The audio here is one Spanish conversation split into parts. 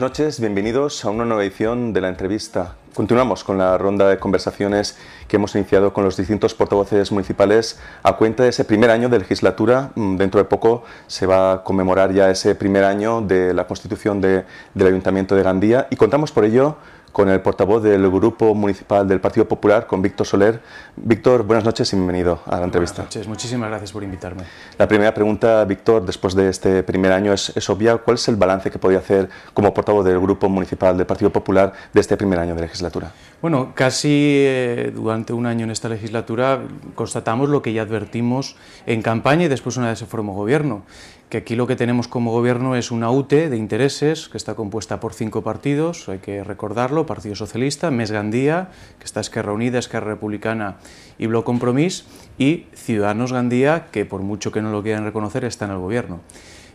Buenas noches, bienvenidos a una nueva edición de la entrevista. Continuamos con la ronda de conversaciones que hemos iniciado con los distintos portavoces municipales a cuenta de ese primer año de legislatura. Mm, dentro de poco se va a conmemorar ya ese primer año de la constitución del Ayuntamiento de Gandía y contamos por ello con el portavoz del Grupo Municipal del Partido Popular, con Víctor Soler. Víctor, buenas noches y bienvenido a la entrevista. Buenas noches, muchísimas gracias por invitarme. La primera pregunta, Víctor, después de este primer año es, obvio. obvia. ¿Cuál es el balance que podía hacer como portavoz del Grupo Municipal del Partido Popular de este primer año de legislatura? Bueno, casi eh, durante un año en esta legislatura constatamos lo que ya advertimos en campaña y después una vez se formó gobierno que aquí lo que tenemos como gobierno es una UTE de intereses que está compuesta por cinco partidos, hay que recordarlo, Partido Socialista, MES Gandía, que está Esquerra Unida, Esquerra Republicana y Bloc Compromís, y Ciudadanos Gandía, que por mucho que no lo quieran reconocer, está en el gobierno.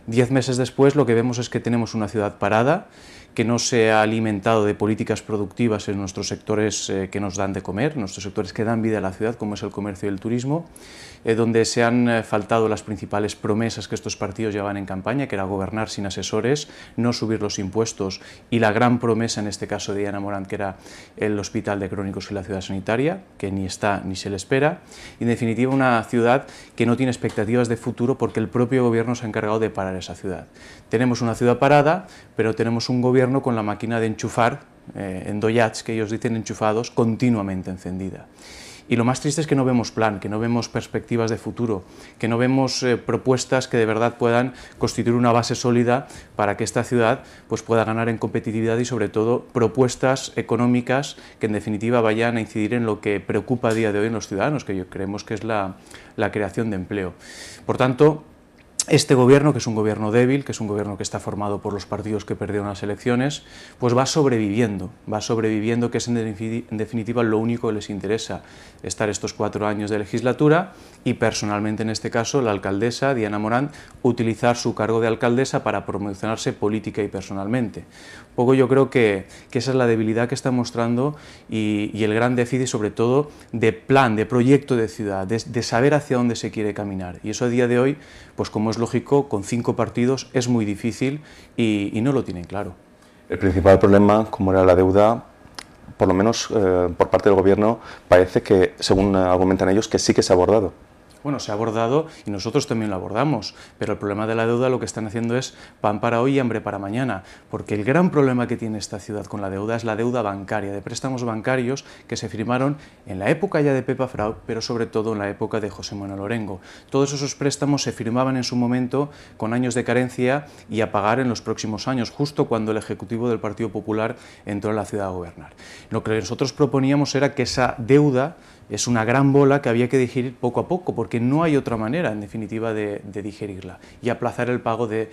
Diez meses después lo que vemos es que tenemos una ciudad parada, que no se ha alimentado de políticas productivas en nuestros sectores eh, que nos dan de comer, nuestros sectores que dan vida a la ciudad, como es el comercio y el turismo, eh, donde se han eh, faltado las principales promesas que estos partidos llevan en campaña, que era gobernar sin asesores, no subir los impuestos y la gran promesa en este caso de Diana Morán, que era el Hospital de Crónicos y la Ciudad Sanitaria, que ni está ni se le espera. Y en definitiva, una ciudad que no tiene expectativas de futuro porque el propio gobierno se ha encargado de parar esa ciudad. Tenemos una ciudad parada, pero tenemos un gobierno con la máquina de enchufar, eh, en doyats que ellos dicen enchufados, continuamente encendida. Y lo más triste es que no vemos plan, que no vemos perspectivas de futuro, que no vemos eh, propuestas que de verdad puedan constituir una base sólida para que esta ciudad pues, pueda ganar en competitividad y sobre todo propuestas económicas que en definitiva vayan a incidir en lo que preocupa a día de hoy en los ciudadanos, que yo creemos que es la, la creación de empleo. Por tanto, este gobierno, que es un gobierno débil, que es un gobierno que está formado por los partidos que perdieron las elecciones, pues va sobreviviendo, va sobreviviendo, que es en definitiva lo único que les interesa, estar estos cuatro años de legislatura y personalmente en este caso la alcaldesa Diana Morán utilizar su cargo de alcaldesa para promocionarse política y personalmente. poco yo creo que, esa es la debilidad que está mostrando y, el gran déficit sobre todo de plan, de proyecto de ciudad, de saber hacia dónde se quiere caminar y eso a día de hoy pues como es lógico, con cinco partidos es muy difícil y, no lo tienen claro. El principal problema, como era la deuda, por lo menos eh, por parte del Gobierno, parece que, según argumentan ellos, que sí que se ha abordado. Bueno, se ha abordado y nosotros también lo abordamos, pero el problema de la deuda lo que están haciendo es pan para hoy y hambre para mañana, porque el gran problema que tiene esta ciudad con la deuda es la deuda bancaria, de préstamos bancarios que se firmaron en la época ya de Pepa Frau, pero sobre todo en la época de José Manuel Lorengo. Todos esos préstamos se firmaban en su momento con años de carencia y a pagar en los próximos años, justo cuando el Ejecutivo del Partido Popular entró a la ciudad a gobernar. Lo que nosotros proponíamos era que esa deuda es una gran bola que había que digerir poco a poco, porque no hay otra manera, en definitiva, de, digerirla y aplazar el pago de,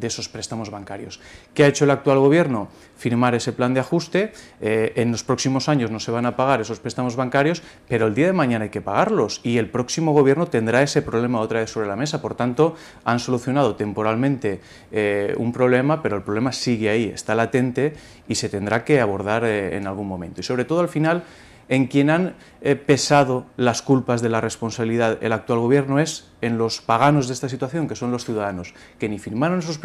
esos préstamos bancarios. ¿Qué ha hecho el actual gobierno? Firmar ese plan de ajuste. Eh, en los próximos años no se van a pagar esos préstamos bancarios, pero el día de mañana hay que pagarlos y el próximo gobierno tendrá ese problema otra vez sobre la mesa. Por tanto, han solucionado temporalmente eh, un problema, pero el problema sigue ahí, está latente y se tendrá que abordar eh, en algún momento. Y sobre todo al final, en quien han eh, pesado las culpas de la responsabilidad el actual gobierno es en los paganos de esta situación, que son los ciudadanos, que ni firmaron esos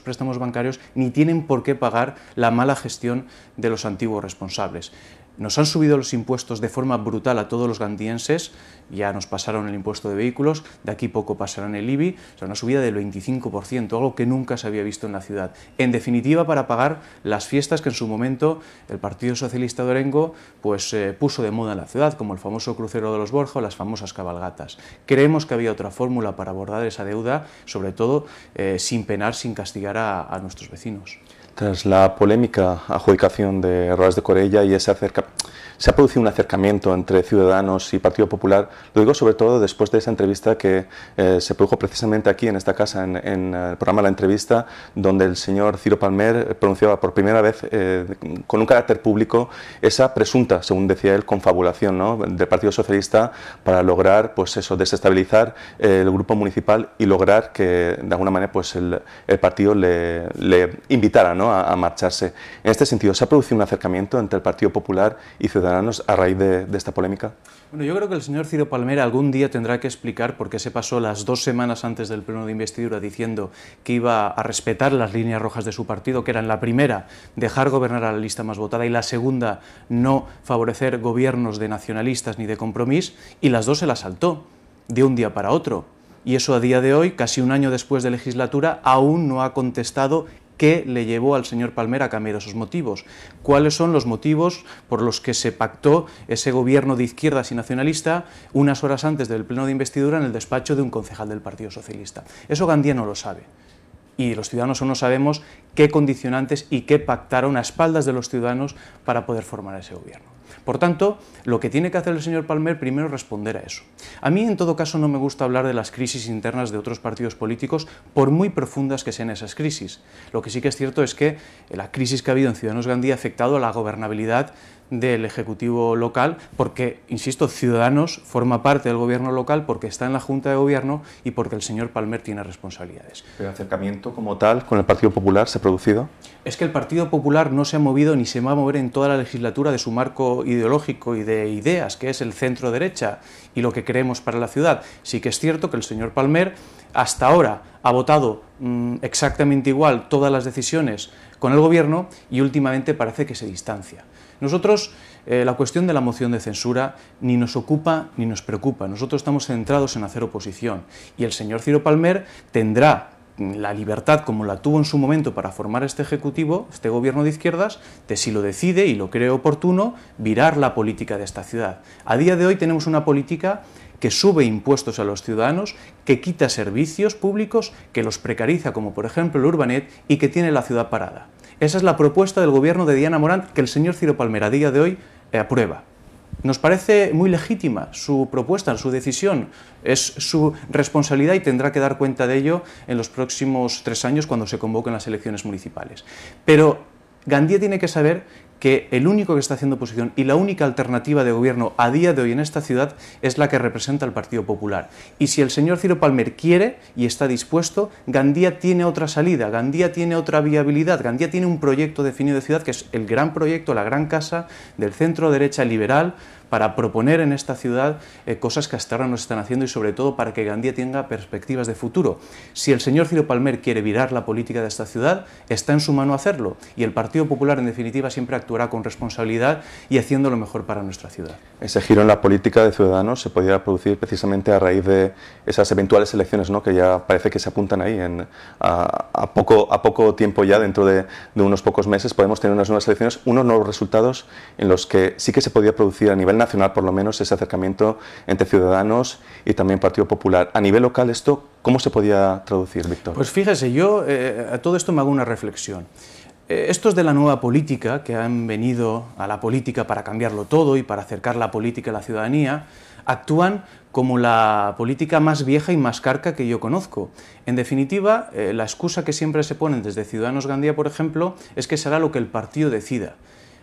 préstamos bancarios ni tienen por qué pagar la mala gestión de los antiguos responsables. Nos han subido los impuestos de forma brutal a todos los gandienses, ya nos pasaron el impuesto de vehículos, de aquí poco pasarán el IBI, o sea, una subida del 25%, algo que nunca se había visto en la ciudad. En definitiva, para pagar las fiestas que en su momento el Partido Socialista de Orengo pues, eh, puso de moda en la ciudad, como el famoso crucero de los Borja o las famosas cabalgatas. Creemos que había otra fórmula para abordar esa deuda, sobre todo eh, sin penar, sin castigar a nuestros vecinos. Tras la polémica adjudicación de Ras de Corella y ese acerca, se ha producido un acercamiento entre Ciudadanos y Partido Popular, lo digo sobre todo después de esa entrevista que eh, se produjo precisamente aquí en esta casa, en, eh, el programa La Entrevista, donde el señor Ciro Palmer pronunciaba por primera vez eh, con un carácter público esa presunta, según decía él, confabulación del Partido Socialista para lograr pues eso, desestabilizar el grupo municipal y lograr que de alguna manera pues el, partido le, invitara a, a marcharse. En este sentido, ¿se ha producido un acercamiento entre el Partido Popular y Ciudadanos? a raíz de, esta polémica? Bueno, yo creo que el señor Ciro Palmera algún día tendrá que explicar por qué se pasó las dos semanas antes del pleno de investidura diciendo que iba a respetar las líneas rojas de su partido, que eran la primera, dejar gobernar a la lista más votada, y la segunda, no favorecer gobiernos de nacionalistas ni de compromiso, y las dos se las saltó, de un día para otro. Y eso a día de hoy, casi un año después de legislatura, aún no ha contestado ¿Qué le llevó al señor Palmera a cambiar esos motivos? ¿Cuáles son los motivos por los que se pactó ese gobierno de izquierdas y nacionalista unas horas antes del pleno de investidura en el despacho de un concejal del Partido Socialista? Eso Gandía no lo sabe y los ciudadanos aún no sabemos qué condicionantes y qué pactaron a espaldas de los ciudadanos para poder formar ese gobierno. Por tanto, lo que tiene que hacer el señor Palmer primero es responder a eso. A mí, en todo caso, no me gusta hablar de las crisis internas de otros partidos políticos, por muy profundas que sean esas crisis. Lo que sí que es cierto es que la crisis que ha habido en Ciudadanos Gandía ha afectado a la gobernabilidad del Ejecutivo local, porque, insisto, Ciudadanos forma parte del Gobierno local porque está en la Junta de Gobierno y porque el señor Palmer tiene responsabilidades. ¿El acercamiento como tal con el Partido Popular se ha producido? Es que el Partido Popular no se ha movido ni se va a mover en toda la legislatura de su marco ideológico y de ideas, que es el centro derecha y lo que creemos para la ciudad. Sí que es cierto que el señor Palmer hasta ahora ha votado mm, exactamente igual todas las decisiones con el Gobierno y últimamente parece que se distancia. Nosotros, eh, la cuestión de la moción de censura ni nos ocupa ni nos preocupa. Nosotros estamos centrados en hacer oposición. Y el señor Ciro Palmer tendrá la libertad como la tuvo en su momento para formar este Ejecutivo, este Gobierno de izquierdas, de si lo decide y lo cree oportuno, virar la política de esta ciudad. A día de hoy tenemos una política que sube impuestos a los ciudadanos, que quita servicios públicos, que los precariza, como por ejemplo el Urbanet, y que tiene la ciudad parada. Esa es la propuesta del gobierno de Diana Morán que el señor Ciro Palmer a día de hoy eh, aprueba. Nos parece muy legítima su propuesta, su decisión, es su responsabilidad y tendrá que dar cuenta de ello en los próximos tres años cuando se convoquen las elecciones municipales. Pero Gandía tiene que saber que el único que está haciendo oposición y la única alternativa de gobierno a día de hoy en esta ciudad es la que representa el Partido Popular. Y si el señor Ciro Palmer quiere y está dispuesto, Gandía tiene otra salida, Gandía tiene otra viabilidad, Gandía tiene un proyecto definido de ciudad que es el gran proyecto, la gran casa del centro derecha liberal, para proponer en esta ciudad eh, cosas que hasta ahora no se están haciendo y sobre todo para que Gandía tenga perspectivas de futuro. Si el señor Ciro Palmer quiere virar la política de esta ciudad, está en su mano hacerlo y el Partido Popular en definitiva siempre actuará con responsabilidad y haciendo lo mejor para nuestra ciudad. Ese giro en la política de Ciudadanos se podría producir precisamente a raíz de esas eventuales elecciones ¿no? que ya parece que se apuntan ahí. En, a, poco, a poco tiempo ya, dentro de, unos pocos meses, podemos tener unas nuevas elecciones, unos nuevos resultados en los que sí que se podía producir a nivel nacional, por lo menos, ese acercamiento entre ciudadanos y también Partido Popular. A nivel local, ¿esto cómo se podía traducir, Víctor? Pues fíjese, yo eh, a todo esto me hago una reflexión. Eh, Estos de la nueva política, que han venido a la política para cambiarlo todo y para acercar la política a la ciudadanía, actúan como la política más vieja y más carca que yo conozco. En definitiva, eh, la excusa que siempre se ponen desde Ciudadanos Gandía, por ejemplo, es que será lo que el partido decida.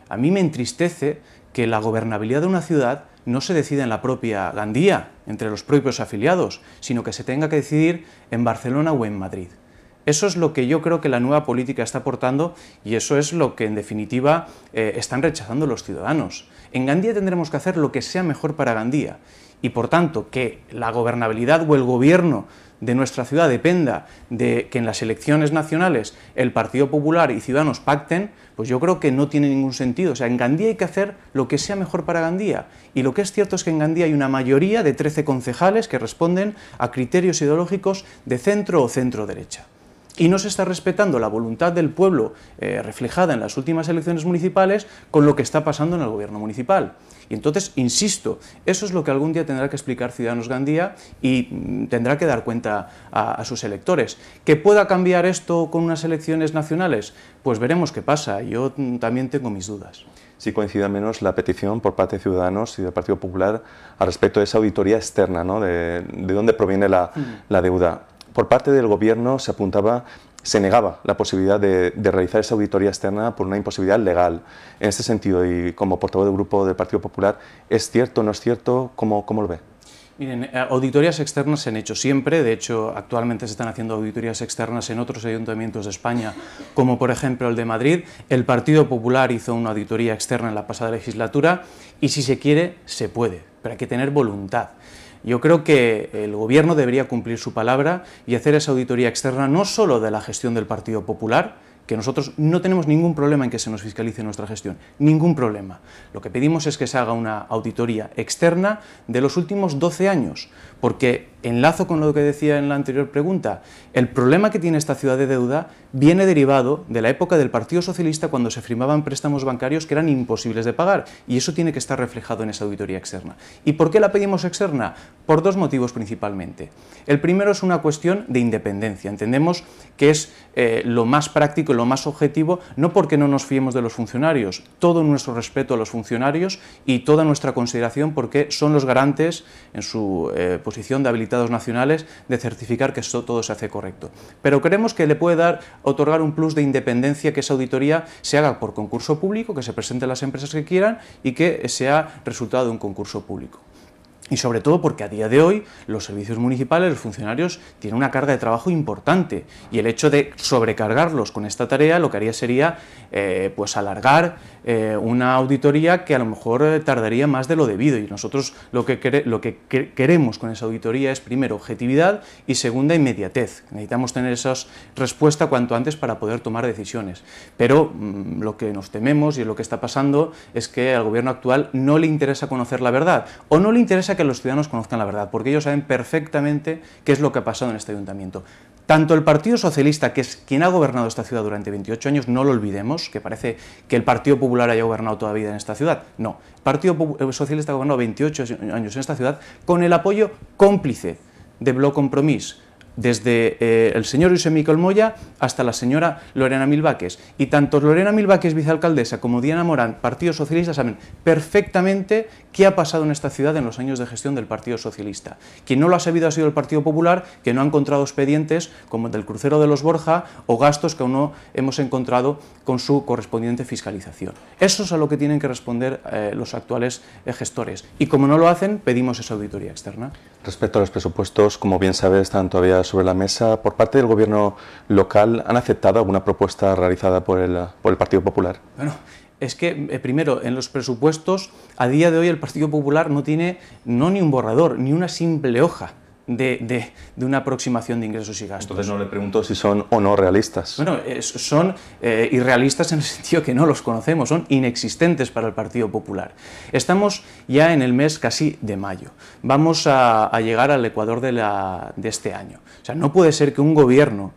A mí me entristece que la gobernabilidad de una ciudad no se decida en la propia Gandía, entre los propios afiliados, sino que se tenga que decidir en Barcelona o en Madrid. Eso es lo que yo creo que la nueva política está aportando y eso es lo que en definitiva eh, están rechazando los ciudadanos. En Gandía tendremos que hacer lo que sea mejor para Gandía y por tanto que la gobernabilidad o el gobierno de nuestra ciudad dependa de que en las elecciones nacionales el Partido Popular y Ciudadanos pacten, pues yo creo que no tiene ningún sentido. O sea, en Gandía hay que hacer lo que sea mejor para Gandía. Y lo que es cierto es que en Gandía hay una mayoría de 13 concejales que responden a criterios ideológicos de centro o centro derecha y no se está respetando la voluntad del pueblo eh, reflejada en las últimas elecciones municipales con lo que está pasando en el gobierno municipal. Y entonces, insisto, eso es lo que algún día tendrá que explicar Ciudadanos Gandía y mm, tendrá que dar cuenta a, sus electores. ¿Que pueda cambiar esto con unas elecciones nacionales? Pues veremos qué pasa. Yo mm, también tengo mis dudas sí coincide al menos la petición por parte de Ciudadanos y del Partido Popular al respecto de esa auditoría externa, ¿no? de, dónde proviene la mm. deuda por parte del gobierno se apuntaba se negaba la posibilidad de, realizar esa auditoría externa por una imposibilidad legal. En este sentido, y como portavoz del grupo del Partido Popular, ¿es cierto, o no es cierto? ¿Cómo, cómo lo ve? Miren, eh, auditorías externas se han hecho siempre, de hecho actualmente se están haciendo auditorías externas en otros ayuntamientos de España, como por ejemplo el de Madrid. El Partido Popular hizo una auditoría externa en la pasada legislatura y si se quiere, se puede, pero hay que tener voluntad. Yo creo que el Gobierno debería cumplir su palabra y hacer esa auditoría externa no solo de la gestión del Partido Popular, que nosotros no tenemos ningún problema en que se nos fiscalice nuestra gestión, ningún problema. Lo que pedimos es que se haga una auditoría externa de los últimos 12 años, porque enlazo con lo que decía en la anterior pregunta, el problema que tiene esta ciudad de deuda viene derivado de la época del Partido Socialista cuando se firmaban préstamos bancarios que eran imposibles de pagar y eso tiene que estar reflejado en esa auditoría externa. ¿Y por qué la pedimos externa? Por dos motivos principalmente. El primero es una cuestión de independencia. Entendemos que es eh, lo más práctico y lo más objetivo, no porque no nos fiemos de los funcionarios, todo nuestro respeto a los funcionarios y toda nuestra consideración porque son los garantes en su eh, posición de habilitación nacionales de certificar que esto, todo se hace correcto. Pero creemos que le puede dar, otorgar un plus de independencia que esa auditoría se haga por concurso público, que se presente las empresas que quieran y que sea resultado de un concurso público y sobre todo porque a día de hoy los servicios municipales, los funcionarios, tienen una carga de trabajo importante y el hecho de sobrecargarlos con esta tarea lo que haría sería eh, pues alargar eh, una auditoría que a lo mejor eh, tardaría más de lo debido y nosotros lo que, lo que queremos con esa auditoría es primero objetividad y segunda inmediatez. Necesitamos tener esa respuesta cuanto antes para poder tomar decisiones. Pero mm, lo que nos tememos y lo que está pasando es que al gobierno actual no le interesa conocer la verdad o no le interesa que los ciudadanos conozcan la verdad, porque ellos saben perfectamente qué es lo que ha pasado en este ayuntamiento. Tanto el Partido Socialista, que es quien ha gobernado esta ciudad durante 28 años, no lo olvidemos, que parece que el Partido Popular haya gobernado toda vida en esta ciudad. No, el Partido eh, Socialista ha gobernado 28 años en esta ciudad con el apoyo cómplice de Bloc Compromís, desde eh, el señor José Miquel Moya hasta la señora Lorena Milbaques Y tanto Lorena Milbaques, vicealcaldesa, como Diana Morán, Partido Socialista, saben perfectamente qué ha pasado en esta ciudad en los años de gestión del Partido Socialista. Quien no lo ha sabido ha sido el Partido Popular, que no ha encontrado expedientes como el del crucero de los Borja o gastos que aún no hemos encontrado con su correspondiente fiscalización. Eso es a lo que tienen que responder eh, los actuales eh, gestores. Y como no lo hacen, pedimos esa auditoría externa. Respecto a los presupuestos, como bien sabes, están todavía sobre la mesa por parte del gobierno local, ¿han aceptado alguna propuesta realizada por el, Partido Popular? Bueno, es que, eh, primero, en los presupuestos, a día de hoy el Partido Popular no tiene no ni un borrador, ni una simple hoja de, una aproximación de ingresos y gastos. Entonces no le pregunto si son o no realistas. Bueno, eh, son eh, irrealistas en el sentido que no los conocemos, son inexistentes para el Partido Popular. Estamos ya en el mes casi de mayo, vamos a, llegar al Ecuador de, de este año. O sea, no puede ser que un gobierno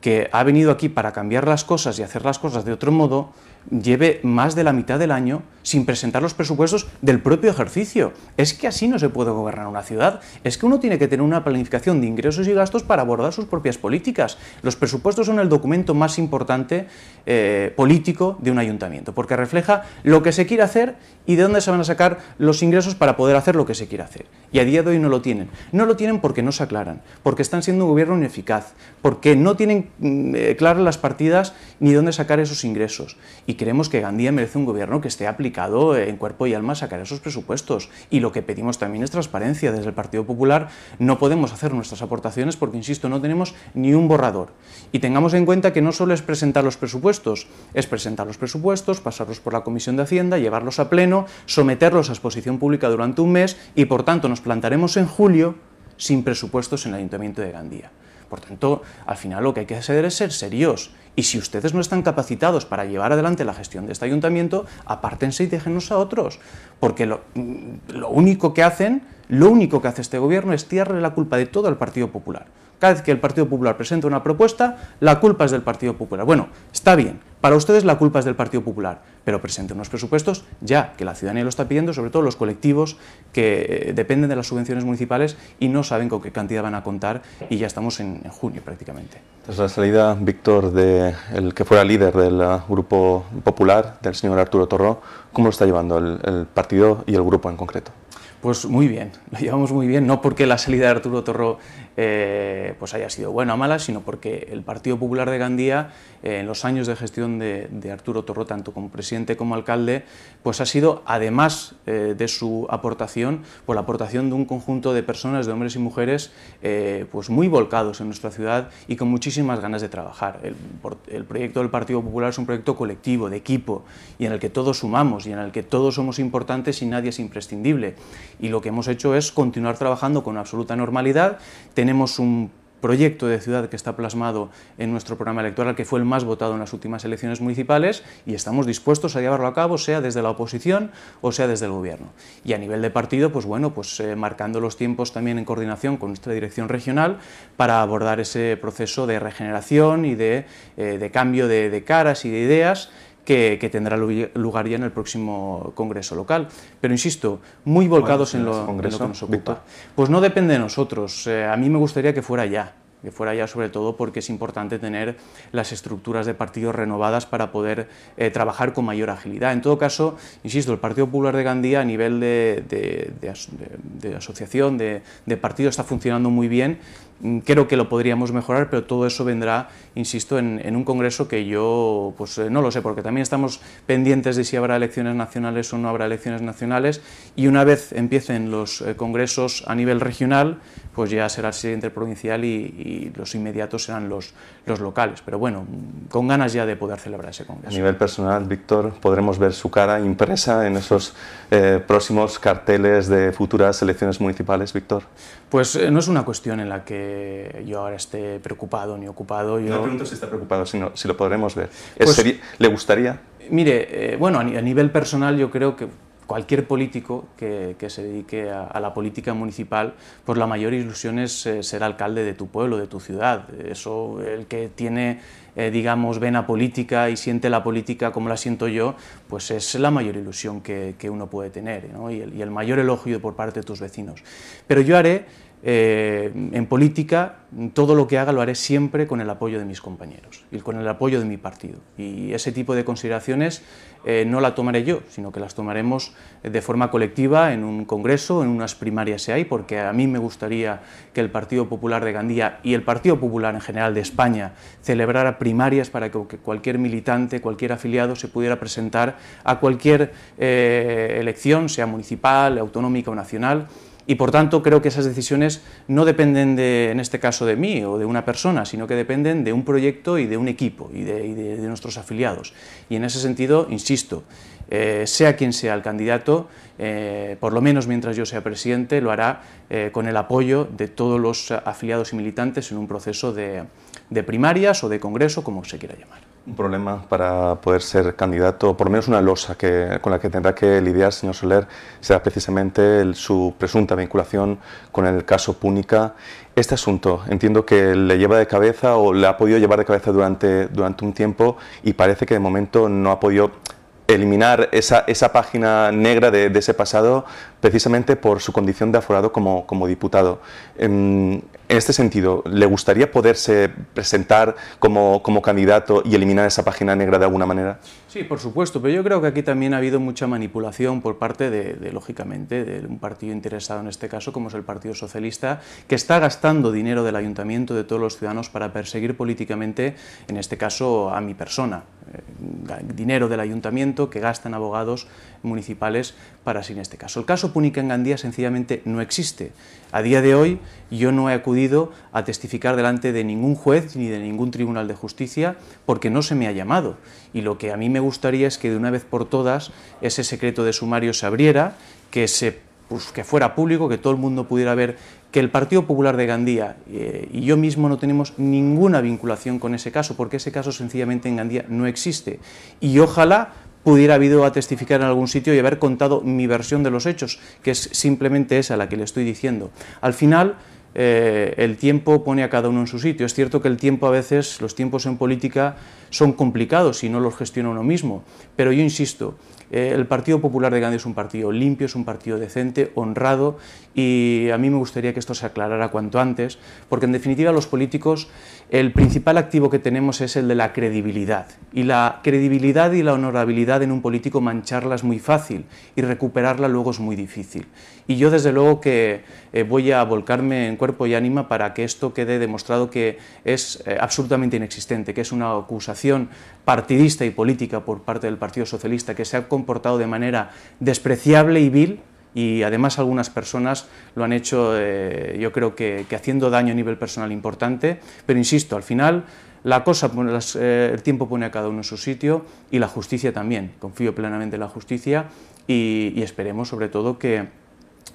que ha venido aquí para cambiar las cosas y hacer las cosas de otro modo, lleve más de la mitad del año sin presentar los presupuestos del propio ejercicio. Es que así no se puede gobernar una ciudad. Es que uno tiene que tener una planificación de ingresos y gastos para abordar sus propias políticas. Los presupuestos son el documento más importante eh, político de un ayuntamiento, porque refleja lo que se quiere hacer y de dónde se van a sacar los ingresos para poder hacer lo que se quiere hacer. Y a día de hoy no lo tienen. No lo tienen porque no se aclaran, porque están siendo un gobierno ineficaz, porque no tienen mm, eh, claras las partidas ni dónde sacar esos ingresos. Y creemos que Gandía merece un gobierno que esté aplicando en cuerpo y alma sacar esos presupuestos. Y lo que pedimos también es transparencia. Desde el Partido Popular no podemos hacer nuestras aportaciones porque, insisto, no tenemos ni un borrador. Y tengamos en cuenta que no solo es presentar los presupuestos, es presentar los presupuestos, pasarlos por la Comisión de Hacienda, llevarlos a pleno, someterlos a exposición pública durante un mes y, por tanto, nos plantaremos en julio sin presupuestos en el Ayuntamiento de Gandía. Por tanto, al final lo que hay que hacer es ser serios. Y si ustedes no están capacitados para llevar adelante la gestión de este ayuntamiento, apártense y déjenos a otros. Porque lo, mm, único que hacen, lo único que hace este gobierno es tirarle la culpa de todo al Partido Popular. Cada vez que el Partido Popular presenta una propuesta, la culpa es del Partido Popular. Bueno, está bien, para ustedes la culpa es del Partido Popular, pero presenten unos presupuestos ya, que la ciudadanía lo está pidiendo, sobre todo los colectivos que eh, dependen de las subvenciones municipales y no saben con qué cantidad van a contar y ya estamos en, junio prácticamente. Entonces la salida, Víctor, del que fuera líder del eh, Grupo Popular, del señor Arturo Torró, ¿cómo lo está llevando el partido y el grupo en concreto? Pues muy bien, lo llevamos muy bien, no porque la salida de Arturo Torro eh, pues haya sido buena o mala, sino porque el Partido Popular de Gandía, eh, en los años de gestión de, Arturo Torro, tanto como presidente como alcalde, pues ha sido, además eh, de su aportación, por pues la aportación de un conjunto de personas, de hombres y mujeres, pues muy volcados en nuestra ciudad y con muchísimas ganas de trabajar. El, el proyecto del Partido Popular es un proyecto colectivo, de equipo, y en el que todos sumamos, y en el que todos somos importantes y nadie es imprescindible y lo que hemos hecho es continuar trabajando con absoluta normalidad. Tenemos un proyecto de ciudad que está plasmado en nuestro programa electoral, que fue el más votado en las últimas elecciones municipales, y estamos dispuestos a llevarlo a cabo, sea desde la oposición o sea desde el gobierno. Y a nivel de partido, pues bueno, pues eh, marcando los tiempos también en coordinación con nuestra dirección regional para abordar ese proceso de regeneración y de, eh, cambio de, de caras y de ideas que, tendrá lugar ya en el próximo Congreso local. Pero insisto, muy volcados en lo, que nos ocupa. Pues no depende de nosotros, eh, a mí me gustaría que fuera ya que fuera ya sobre todo porque es importante tener las estructuras de partidos renovadas para poder eh, trabajar con mayor agilidad. En todo caso, insisto, el Partido Popular de Gandía a nivel de, de, asociación, de, partido, está funcionando muy bien. Mm, creo que lo podríamos mejorar, pero todo eso vendrá, insisto, en, un congreso que yo pues eh, no lo sé, porque también estamos pendientes de si habrá elecciones nacionales o no habrá elecciones nacionales, y una vez empiecen los eh, congresos a nivel regional, pues ya será el siguiente provincial y los inmediatos serán los, los locales. Pero bueno, con ganas ya de poder celebrar ese congreso. A nivel personal, Víctor, podremos ver su cara impresa en esos eh, próximos carteles de futuras elecciones municipales, Víctor. Pues eh, no es una cuestión en la que yo ahora esté preocupado ni ocupado. Yo... No pregunto si está preocupado, sino si lo podremos ver. Pues ¿Le gustaría? Mire, eh, bueno, a, nivel personal yo creo que cualquier político que, se dedique a, la política municipal, pues la mayor ilusión es eh, ser alcalde de tu pueblo, de tu ciudad. Eso, el que tiene, eh, digamos, vena política y siente la política como la siento yo, pues es la mayor ilusión que, uno puede tener y, y el mayor elogio por parte de tus vecinos. Pero yo haré eh, en política todo lo que haga lo haré siempre con el apoyo de mis compañeros y con el apoyo de mi partido. Y ese tipo de consideraciones eh, no la tomaré yo, sino que las tomaremos de forma colectiva en un congreso, en unas primarias si hay, porque a mí me gustaría que el Partido Popular de Gandía y el Partido Popular en general de España celebrara primarias para que cualquier militante, cualquier afiliado se pudiera presentar a cualquier eh, elección, sea municipal, autonómica o nacional y por tanto creo que esas decisiones no dependen de, en este caso, de mí o de una persona, sino que dependen de un proyecto y de un equipo y de, nuestros afiliados. Y en ese sentido, insisto, eh, sea quien sea el candidato, eh, por lo menos mientras yo sea presidente, lo hará eh, con el apoyo de todos los afiliados y militantes en un proceso de primarias o de congreso, como se quiera llamar un problema para poder ser candidato, por lo menos una losa que, con la que tendrá que lidiar señor Soler, será precisamente su presunta vinculación con el caso Púnica. Este asunto entiendo que le lleva de cabeza o le ha podido llevar de cabeza durante, durante un tiempo y parece que de momento no ha podido eliminar esa, esa página negra de, ese pasado precisamente por su condición de aforado como, como diputado. Em, en este sentido, ¿le gustaría poderse presentar como, candidato y eliminar esa página negra de alguna manera? Sí, por supuesto, pero yo creo que aquí también ha habido mucha manipulación por parte de, lógicamente, de un partido interesado en este caso, como es el Partido Socialista, que está gastando dinero del ayuntamiento, de todos los ciudadanos, para perseguir políticamente, en este caso, a mi persona. Eh, dinero del ayuntamiento que gastan abogados municipales para sí en este caso. El caso Púnica en Gandía sencillamente no existe. A día de hoy yo no he acudido a testificar delante de ningún juez ni de ningún tribunal de justicia porque no se me ha llamado. Y lo que a mí me gustaría es que de una vez por todas ese secreto de sumario se abriera, que se pues, que fuera público, que todo el mundo pudiera ver que el Partido Popular de Gandía eh, y yo mismo no tenemos ninguna vinculación con ese caso, porque ese caso sencillamente en Gandía no existe. Y ojalá pudiera haber ido a testificar en algún sitio y haber contado mi versión de los hechos, que es simplemente esa la que le estoy diciendo. Al final, eh, el tiempo pone a cada uno en su sitio. Es cierto que el tiempo a veces, los tiempos en política son complicados y no los gestiona uno mismo, pero yo insisto, eh, el Partido Popular de Gandhi es un partido limpio, es un partido decente, honrado y a mí me gustaría que esto se aclarara cuanto antes, porque en definitiva los políticos, el principal activo que tenemos es el de la credibilidad y la credibilidad y la honorabilidad en un político mancharla es muy fácil y recuperarla luego es muy difícil. Y yo desde luego que eh, voy a volcarme en cuerpo y ánima para que esto quede demostrado que es eh, absolutamente inexistente, que es una acusación partidista y política por parte del Partido Socialista que se ha comportado de manera despreciable y vil y además algunas personas lo han hecho, eh, yo creo que, haciendo daño a nivel personal importante, pero insisto, al final la cosa, pues, eh, el tiempo pone a cada uno en su sitio y la justicia también, confío plenamente en la justicia y, esperemos sobre todo que,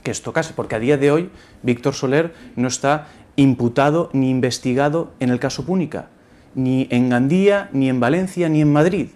que esto case, porque a día de hoy Víctor Soler no está imputado ni investigado en el caso Púnica, ni en Gandía, ni en Valencia, ni en Madrid.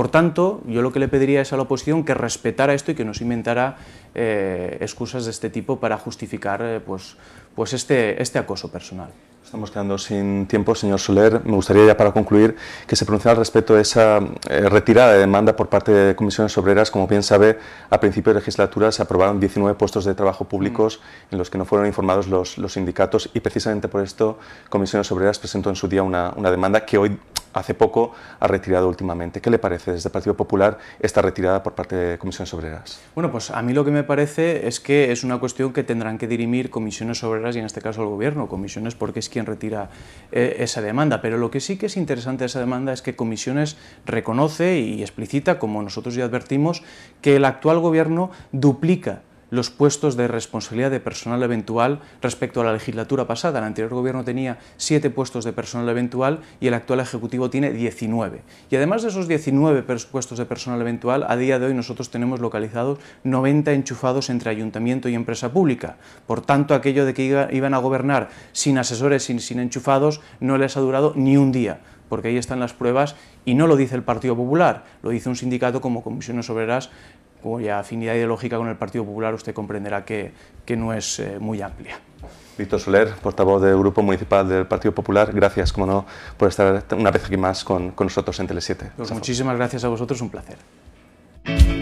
Por tanto, yo lo que le pediría es a la oposición que respetara esto y que no se inventara eh, excusas de este tipo para justificar eh, pues, pues este, este acoso personal. Estamos quedando sin tiempo, señor Soler. Me gustaría ya para concluir que se pronunciara al respecto de esa eh, retirada de demanda por parte de comisiones obreras. Como bien sabe, a principio de legislatura se aprobaron 19 puestos de trabajo públicos mm. en los que no fueron informados los, los, sindicatos y precisamente por esto comisiones obreras presentó en su día una, una demanda que hoy hace poco ha retirado últimamente. ¿Qué le parece desde el Partido Popular esta retirada por parte de Comisiones Obreras? Bueno, pues a mí lo que me parece es que es una cuestión que tendrán que dirimir Comisiones Obreras y en este caso el Gobierno, Comisiones porque es quien retira eh, esa demanda. Pero lo que sí que es interesante de esa demanda es que Comisiones reconoce y explicita, como nosotros ya advertimos, que el actual Gobierno duplica los puestos de responsabilidad de personal eventual respecto a la legislatura pasada. El anterior gobierno tenía siete puestos de personal eventual y el actual ejecutivo tiene 19. Y además de esos 19 puestos de personal eventual, a día de hoy nosotros tenemos localizados 90 enchufados entre ayuntamiento y empresa pública. Por tanto, aquello de que iban a gobernar sin asesores, sin, sin enchufados, no les ha durado ni un día porque ahí están las pruebas y no lo dice el Partido Popular, lo dice un sindicato como Comisiones Obreras cuya afinidad ideológica con el Partido Popular usted comprenderá que, que no es eh, muy amplia. Víctor Soler, portavoz del Grupo Municipal del Partido Popular, gracias, como no, por estar una vez aquí más con, nosotros en Tele7. Pues muchísimas gracias a vosotros, un placer.